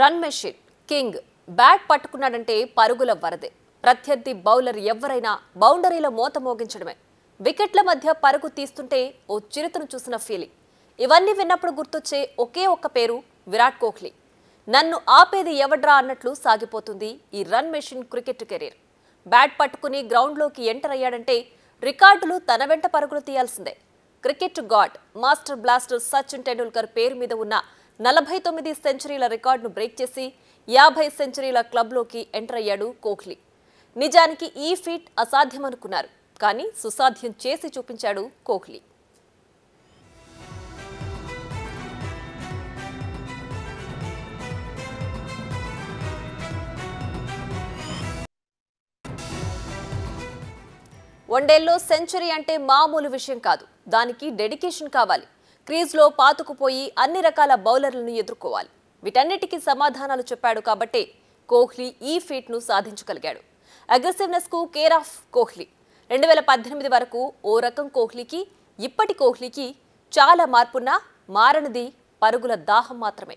run machine king bat పట్టుకున్నాడంటే పరుగుల వరదే ప్రత్యర్థి బౌలర్ ఎవరైనా బౌండరీలో మోత మోగించడమే వికెట్ల మధ్య పరుగు తీస్తుంటే ఓ చిరుతను చూసిన ఫీలింగ్ ఇవన్నీ విన్నప్పుడు గుర్తొచ్చే ఒకే ఒక్క పేరు విరాట్ కోహ్లీ నన్ను ఆపేది ఎవడ్రా అన్నట్లు సాగిపోతుంది ఈ run machine cricket career bat పట్టుకుని గ్రౌండ్లోకి ఎంటర్ అయ్యాడంటే రికార్డులు తన వెంట పరుగులు తీయాల్సిందే cricket god master blaster Sachin Tendulkar పేరు మీద ఉన్న నలభై తొమ్మిది సెంచరీల రికార్డును బ్రేక్ చేసి యాభై సెంచరీల క్లబ్లోకి ఎంటర్ అయ్యాడు కోహ్లీ నిజానికి ఈ ఫీట్ అసాధ్యమనుకున్నారు కానీ సుసాధ్యం చేసి చూపించాడు కోహ్లీ వన్డేల్లో సెంచరీ అంటే మామూలు విషయం కాదు దానికి డెడికేషన్ కావాలి క్రీజ్లో పాతుకుపోయి అన్ని రకాల బౌలర్లను ఎదుర్కోవాలి వీటన్నిటికీ సమాధానాలు చెప్పాడు కాబట్టే కోహ్లీ ఈ ఫీట్ను సాధించగలిగాడు అగ్రెసివ్నెస్కు కేర్ ఆఫ్ కోహ్లీ రెండు వేల పద్దెనిమిది వరకు ఓ రకం కోహ్లీకి ఇప్పటి కోహ్లీకి చాలా మార్పున్నా మారనిది పరుగుల దాహం మాత్రమే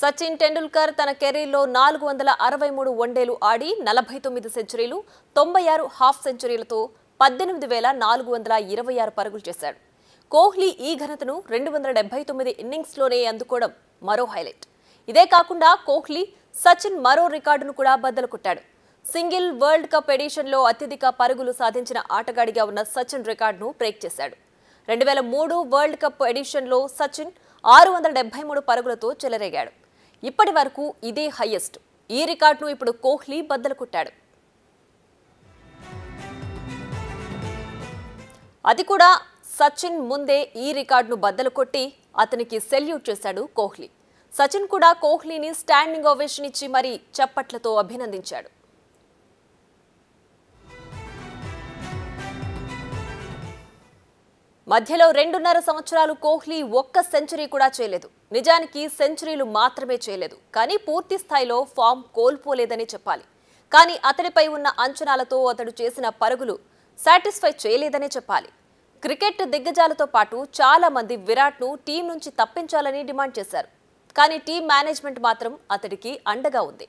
సచిన్ టెండూల్కర్ తన కెరీర్లో నాలుగు వందల అరవై మూడు వన్డేలు ఆడి నలభై తొమ్మిది సెంచరీలు తొంభై ఆరు హాఫ్ సెంచరీలతో పద్దెనిమిది వేల నాలుగు వందల ఇరవై ఆరు పరుగులు చేశాడు కోహ్లీ ఈ ఘనతను రెండు వందల డెబ్బై తొమ్మిది ఇన్నింగ్స్లోనే అందుకోవడం మరో హైలైట్ ఇదే కాకుండా కోహ్లీ సచిన్ మరో రికార్డును కూడా బద్దలు కొట్టాడు సింగిల్ వరల్డ్ కప్ ఎడిషన్లో అత్యధిక పరుగులు సాధించిన ఆటగాడిగా ఉన్న సచిన్ రికార్డును బ్రేక్ చేశాడు రెండు వేల మూడు వరల్డ్ కప్ ఎడిషన్లో సచిన్ ఆరు వందల డెబ్బై మూడు పరుగులతో చెలరేగాడు ఇప్పటి వరకు ఇదే హైయెస్ట్ ఈ రికార్డును ఇప్పుడు కోహ్లీ బద్దలు కొట్టాడు అది కూడా సచిన్ ముందే ఈ రికార్డును బద్దలు కొట్టి అతనికి సెల్యూట్ చేశాడు కోహ్లీ సచిన్ కూడా కోహ్లీని స్టాండింగ్ ఓవేషన్ ఇచ్చి మరీ చప్పట్లతో అభినందించాడు మధ్యలో రెండున్నర సంవత్సరాలు కోహ్లీ ఒక్క సెంచరీ కూడా చేయలేదు నిజానికి సెంచరీలు మాత్రమే చేయలేదు కానీ పూర్తి స్థాయిలో ఫామ్ కోల్పోలేదని చెప్పాలి కానీ అతడిపై ఉన్న అంచనాలతో అతడు చేసిన పరుగులు సాటిస్ఫై చేయలేదనే చెప్పాలి క్రికెట్ దిగ్గజాలతో పాటు చాలా మంది విరాట్ను టీం నుంచి తప్పించాలని డిమాండ్ చేశారు కానీ టీం మేనేజ్మెంట్ మాత్రం అతడికి అండగా ఉంది